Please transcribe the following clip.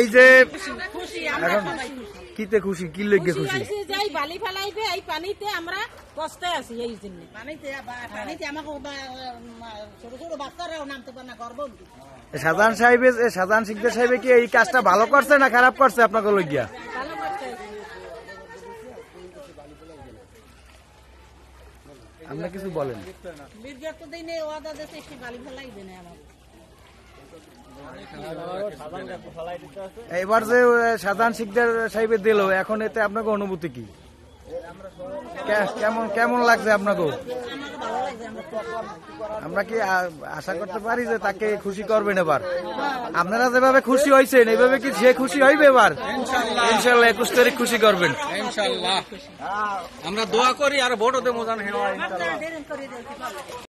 এই যে কিতে খুশি কি খুশি যাই বালি এই পানিতে আমরা কষ্টে আছি এই জন্য পানিতে পানিতে আমাকে ছোট ছোট নামতে পারে না গর্ব সাধারণ সাহেব সাধারণ সাহেব কি এই কাজটা ভালো করছে না খারাপ করছে আপনাকে লইয়া আমরা কিছু বলেন দিনে ওয়াদা দেশে বালি না এবার যে সাধারণ শিকদার সাহেবের দিল এখন এতে আপনাকে অনুভূতি কি কেমন কেমন লাগছে আপনাকে আমরা কি আশা করতে পারি যে তাকে খুশি করবেন এবার আপনারা যেভাবে খুশি হয়েছেন এইভাবে কি সে খুশি হইবে এবার ইনশাল্লাহ একুশ তারিখ খুশি করবেন আমরা দোয়া করি আর ভোট দেবো জান